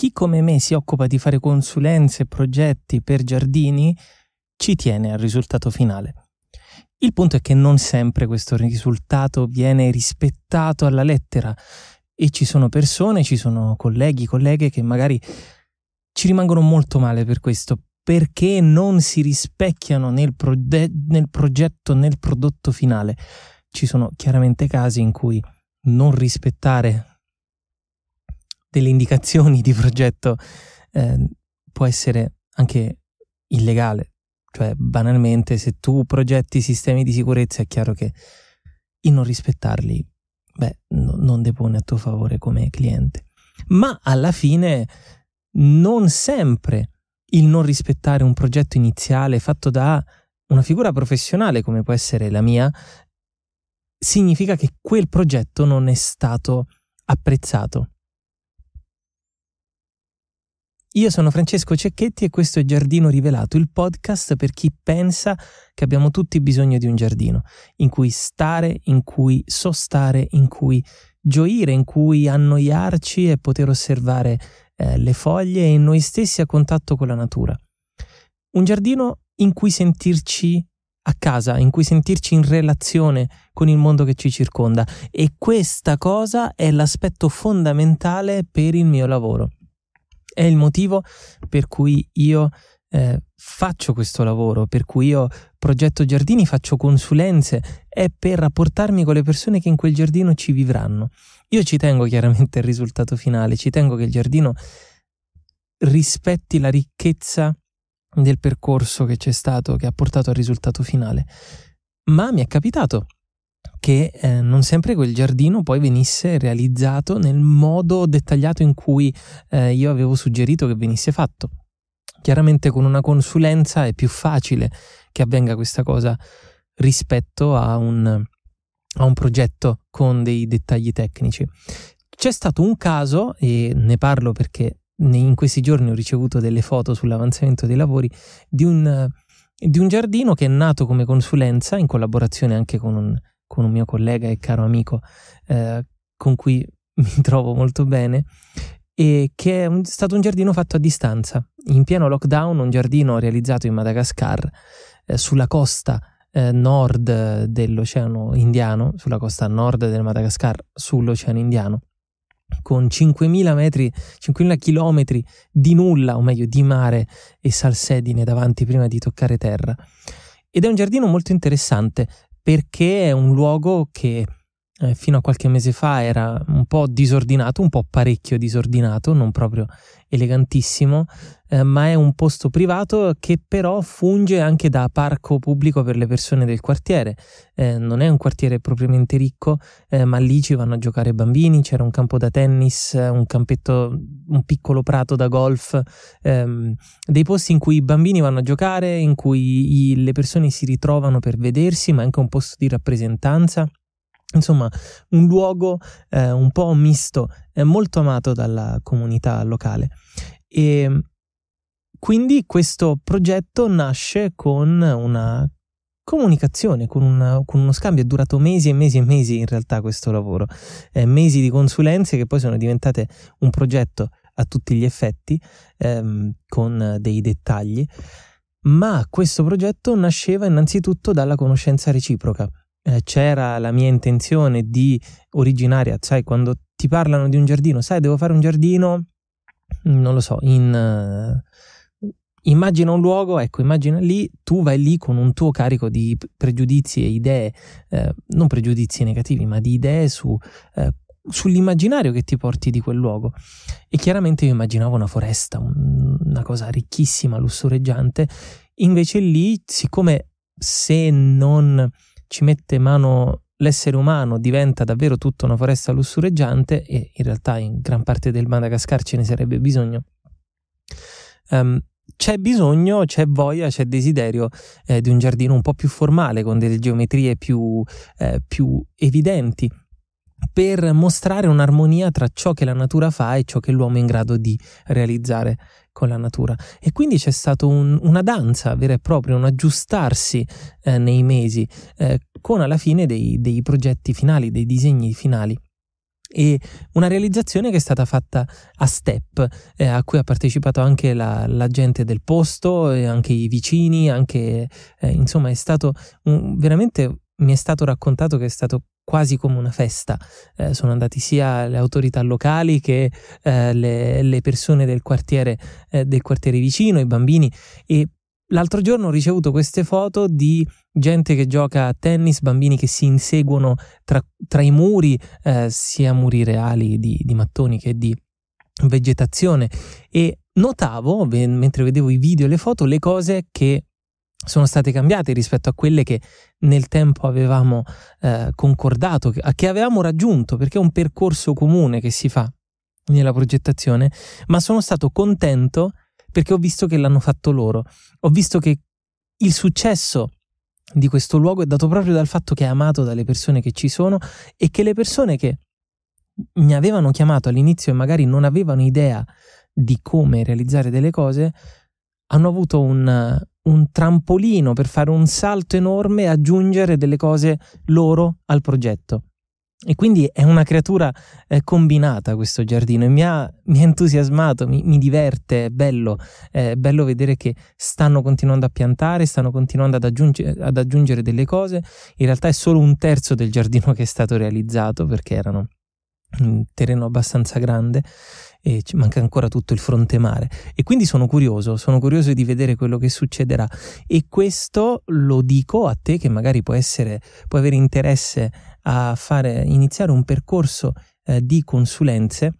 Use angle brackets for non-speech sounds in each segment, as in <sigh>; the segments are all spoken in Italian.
chi come me si occupa di fare consulenze e progetti per giardini ci tiene al risultato finale. Il punto è che non sempre questo risultato viene rispettato alla lettera e ci sono persone, ci sono colleghi, colleghe che magari ci rimangono molto male per questo perché non si rispecchiano nel, prode- nel progetto, nel prodotto finale. Ci sono chiaramente casi in cui non rispettare delle indicazioni di progetto eh, può essere anche illegale. Cioè, banalmente, se tu progetti sistemi di sicurezza, è chiaro che il non rispettarli, beh, no, non depone a tuo favore come cliente. Ma alla fine, non sempre il non rispettare un progetto iniziale fatto da una figura professionale come può essere la mia, significa che quel progetto non è stato apprezzato io sono Francesco Cecchetti e questo è Giardino Rivelato, il podcast per chi pensa che abbiamo tutti bisogno di un giardino, in cui stare, in cui sostare, in cui gioire, in cui annoiarci e poter osservare eh, le foglie e noi stessi a contatto con la natura. Un giardino in cui sentirci a casa, in cui sentirci in relazione con il mondo che ci circonda e questa cosa è l'aspetto fondamentale per il mio lavoro è il motivo per cui io eh, faccio questo lavoro, per cui io progetto giardini, faccio consulenze, è per rapportarmi con le persone che in quel giardino ci vivranno. Io ci tengo chiaramente al risultato finale, ci tengo che il giardino rispetti la ricchezza del percorso che c'è stato, che ha portato al risultato finale. Ma mi è capitato Certo. che eh, non sempre quel giardino poi venisse realizzato nel modo dettagliato in cui eh, io avevo suggerito che venisse fatto. Chiaramente con una consulenza è più facile che avvenga questa cosa rispetto a un, a un progetto con dei dettagli tecnici. C'è stato un caso, e ne parlo perché in questi giorni ho ricevuto delle foto sull'avanzamento dei lavori, di un, di un giardino che è nato come consulenza in collaborazione anche con un con un mio collega e caro amico eh, con cui <laughs> mi trovo molto bene e che è un, stato un giardino fatto a distanza, in pieno lockdown, un giardino realizzato in Madagascar eh, sulla costa eh, nord dell'Oceano Indiano, sulla costa nord del Madagascar sull'Oceano Indiano con 5.000 metri, 5.000 chilometri di nulla, o meglio di mare e salsedine davanti prima di toccare terra. Ed è un giardino molto interessante, perché è un luogo che eh, fino a qualche mese fa era un po' disordinato, un po' parecchio disordinato, non proprio elegantissimo, eh, ma è un posto privato che però funge anche da parco pubblico per le persone del quartiere. Eh, non è un quartiere propriamente ricco, eh, ma lì ci vanno a giocare bambini, c'era un campo da tennis, un campetto, un piccolo prato da golf, ehm, dei posti in cui i bambini vanno a giocare, in cui i, le persone si ritrovano per vedersi, ma anche un posto di rappresentanza Insomma, un luogo eh, un po' misto, eh, molto amato dalla comunità locale. E ehm, quindi questo progetto nasce con una comunicazione, con, una, con, uno scambio. È durato mesi e mesi e mesi in realtà questo lavoro, eh, mesi di consulenze che poi sono diventate un progetto a tutti gli effetti, ehm, con dei dettagli. Ma questo progetto nasceva innanzitutto dalla conoscenza reciproca, eh, c'era la mia intenzione di originaria, sai, quando ti parlano di un giardino, sai, devo fare un giardino, mm, non lo so, in... Uh, immagina un luogo, ecco, immagina lì, tu vai lì con un tuo carico di pregiudizi e idee, eh, non pregiudizi negativi, ma di idee su... Eh, sull'immaginario che ti porti di quel luogo. E chiaramente io immaginavo una foresta, una cosa ricchissima, lussureggiante, invece lì, siccome se non ci mette mano l'essere umano, diventa davvero tutta una foresta lussureggiante e in realtà in gran parte del Madagascar ce ne sarebbe bisogno. Um, c'è bisogno, c'è voglia, c'è desiderio eh, di un giardino un po' più formale, con delle geometrie più, eh, più evidenti, per mostrare un'armonia tra ciò che la natura fa e ciò che l'uomo è in grado di realizzare con la natura. E quindi c'è stata un, una danza vera e propria, un aggiustarsi eh, nei mesi, eh, con alla fine dei, dei progetti finali, dei disegni finali e una realizzazione che è stata fatta a step, eh, a cui ha partecipato anche la, la gente del posto, e anche i vicini, anche, eh, insomma è stato un, veramente mi è stato raccontato che è stato quasi come una festa. Eh, sono andati sia le autorità locali che eh, le, le, persone del quartiere, eh, del quartiere vicino, i bambini. E l'altro giorno ho ricevuto queste foto di gente che gioca a tennis, bambini che si inseguono tra, tra i muri, eh, sia muri reali di, di mattoni che di vegetazione. E notavo, mentre vedevo i video e le foto, le cose che sono state cambiate rispetto a quelle che nel tempo avevamo eh, concordato, che avevamo raggiunto, perché è un percorso comune che si fa nella progettazione, ma sono stato contento perché ho visto che l'hanno fatto loro, ho visto che il successo di questo luogo è dato proprio dal fatto che è amato dalle persone che ci sono e che le persone che mi avevano chiamato all'inizio e magari non avevano idea di come realizzare delle cose, hanno avuto un, un trampolino per fare un salto enorme e aggiungere delle cose loro al progetto. E quindi è una creatura eh, combinata questo giardino e mi ha, mi ha entusiasmato, mi, mi, diverte, è bello, è bello vedere che stanno continuando a piantare, stanno continuando ad, aggiunge, ad aggiungere delle cose. In realtà è solo un terzo del giardino <laughs> che è stato realizzato perché erano un terreno abbastanza grande e ci manca ancora tutto il fronte mare. E quindi sono curioso, sono curioso di vedere quello che succederà. E questo lo dico a te che magari può, essere, può avere interesse a fare, iniziare un percorso eh, di consulenze.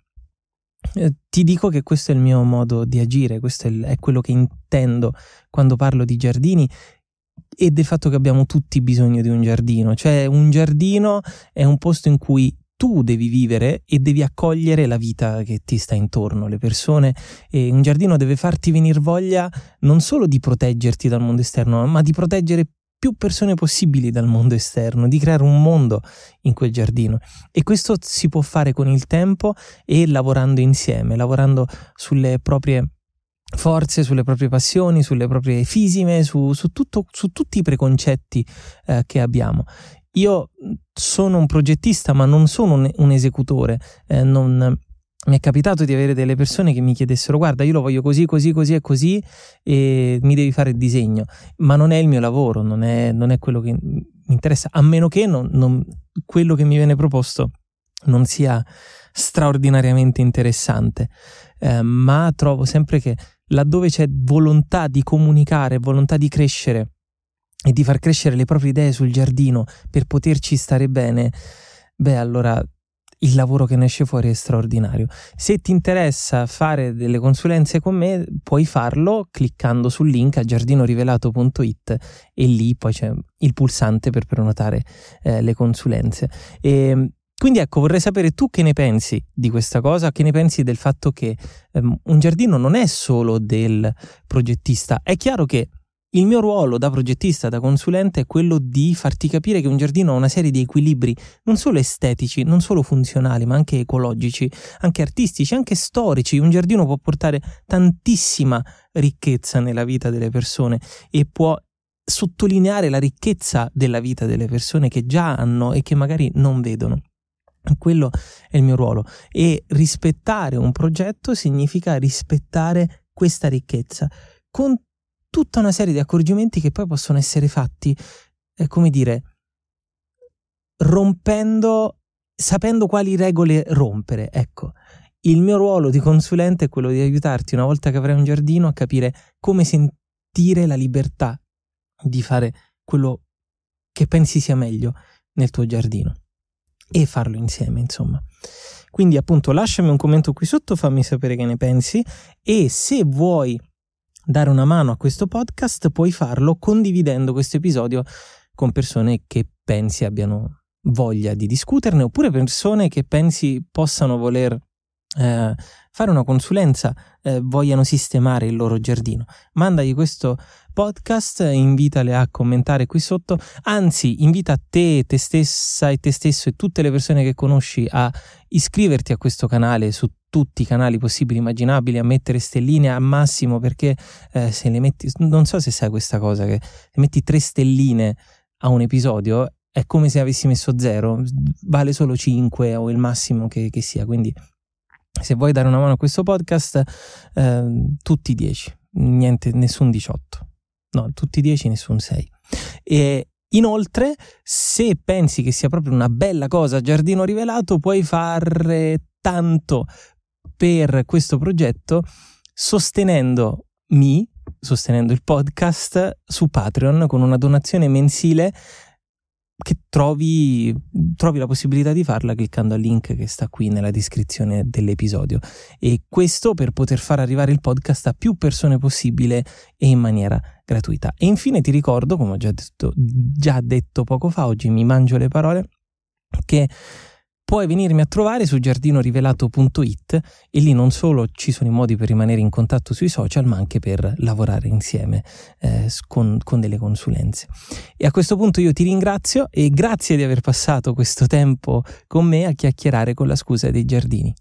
Eh, ti dico che questo è il mio modo di agire, questo è, il, è quello che intendo quando parlo di giardini e del fatto che abbiamo tutti bisogno di un giardino, cioè un giardino è un posto in cui tu devi vivere e devi accogliere la vita che ti sta intorno, le persone e un giardino deve farti venire voglia non solo di proteggerti dal mondo esterno, ma di proteggere più persone possibili dal mondo esterno, di creare un mondo in quel giardino. E questo si può fare con il tempo e lavorando insieme, lavorando sulle proprie forze, sulle proprie passioni, sulle proprie fisime, su, su, tutto, su tutti i preconcetti eh, che abbiamo io sono un progettista ma non sono un, un esecutore, eh, non, mi è capitato di avere delle persone che mi chiedessero guarda io lo voglio così, così, così e così e mi devi fare il disegno, ma non è il mio lavoro, non è, non è quello che mi interessa, a meno che non, non, quello che mi viene proposto non sia straordinariamente interessante, eh, ma trovo sempre che laddove c'è volontà di comunicare, volontà di crescere, e di far crescere le proprie idee sul giardino per poterci stare bene, beh allora il lavoro che ne esce fuori è straordinario. Se ti interessa fare delle consulenze con me, puoi farlo cliccando sul link a giardinorivelato.it e lì poi c'è il pulsante per prenotare eh, le consulenze. E, ehm, quindi ecco, vorrei sapere tu che ne pensi di questa cosa, che ne pensi del fatto che ehm, un giardino non è solo del progettista. È chiaro che il mio ruolo da progettista, da consulente, è quello di farti capire che un giardino ha una serie di equilibri non solo estetici, non solo funzionali, ma anche ecologici, anche artistici, anche storici. Un giardino può portare tantissima ricchezza nella vita delle persone e può sottolineare la ricchezza della vita delle persone che già hanno e che magari non vedono. Quello è il mio ruolo e rispettare un progetto significa rispettare questa ricchezza con tutta una serie di accorgimenti che poi possono essere fatti, eh, come dire, rompendo, sapendo quali regole rompere. Ecco, il mio ruolo di consulente è quello di aiutarti una volta che avrai un giardino a capire come sentire la libertà di fare quello che pensi sia meglio nel tuo giardino e farlo insieme, insomma. Quindi appunto lasciami un commento qui sotto, fammi sapere che ne pensi e se vuoi dare una mano a questo podcast, puoi farlo condividendo questo episodio con persone che pensi abbiano voglia di discuterne oppure persone che pensi possano voler eh, fare una consulenza, eh, vogliano sistemare il loro giardino. Mandagli questo podcast, invitale a commentare qui sotto, anzi invita te, te stessa e te stesso e tutte le persone che conosci a iscriverti a questo canale su tutti i canali possibili immaginabili a mettere stelline al massimo perché eh, se le metti non so se sai questa cosa che se metti tre stelline a un episodio è come se avessi messo zero vale solo cinque o il massimo che, che sia quindi se vuoi dare una mano a questo podcast eh, tutti dieci niente nessun 18 no tutti dieci nessun 6 e, Inoltre, se pensi che sia proprio una bella cosa giardino rivelato, puoi fare tanto per questo progetto sostenendo sostenendo il podcast su Patreon con una donazione mensile che trovi, trovi, la possibilità di farla cliccando al link che sta qui nella descrizione dell'episodio. E questo per poter far arrivare il podcast a più persone possibile e in maniera gratuita. E infine ti ricordo, come ho già detto, già detto poco fa, oggi mi mangio le parole, che puoi venirmi a trovare su giardinorivelato.it e lì non solo ci sono i modi per rimanere in contatto sui social, ma anche per lavorare insieme eh, con, con, delle consulenze. E a questo punto io ti ringrazio e grazie di aver passato questo tempo con me a chiacchierare con la scusa dei giardini.